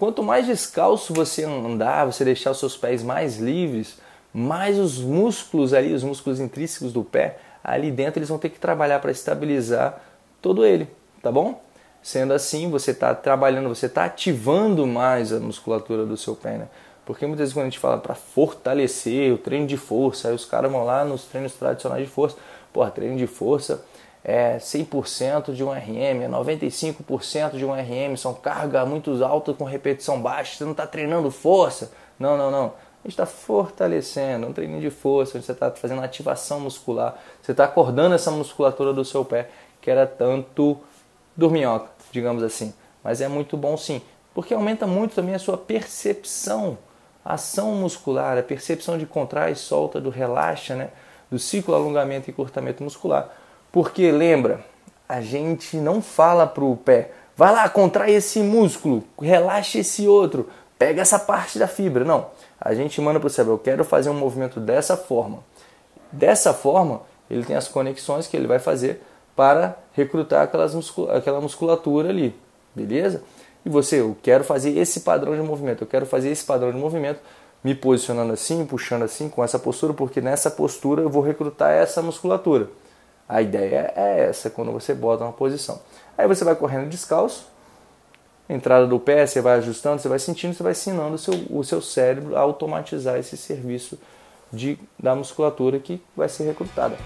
quanto mais descalço você andar, você deixar os seus pés mais livres, mais os músculos ali, os músculos intrínsecos do pé, ali dentro eles vão ter que trabalhar para estabilizar todo ele, tá bom? Sendo assim, você está trabalhando, você está ativando mais a musculatura do seu pé, né? Porque muitas vezes quando a gente fala para fortalecer o treino de força, aí os caras vão lá nos treinos tradicionais de força, pô, treino de força é 100% de um RM, é 95% de um RM, são cargas muito altas com repetição baixa, você não está treinando força. Não, não, não. A gente está fortalecendo, é um treino de força, você está fazendo ativação muscular, você está acordando essa musculatura do seu pé, que era tanto dorminhoca, digamos assim. Mas é muito bom sim, porque aumenta muito também a sua percepção, a ação muscular, a percepção de contrai e solta, do relaxa, né? do ciclo alongamento e encurtamento muscular porque lembra, a gente não fala pro pé, vai lá, contrai esse músculo, relaxa esse outro, pega essa parte da fibra. Não, a gente manda pro cérebro, eu quero fazer um movimento dessa forma. Dessa forma, ele tem as conexões que ele vai fazer para recrutar aquelas muscul aquela musculatura ali, beleza? E você, eu quero fazer esse padrão de movimento, eu quero fazer esse padrão de movimento, me posicionando assim, puxando assim, com essa postura, porque nessa postura eu vou recrutar essa musculatura. A ideia é essa quando você bota uma posição. Aí você vai correndo descalço, entrada do pé, você vai ajustando, você vai sentindo, você vai ensinando o seu, o seu cérebro a automatizar esse serviço de, da musculatura que vai ser recrutada.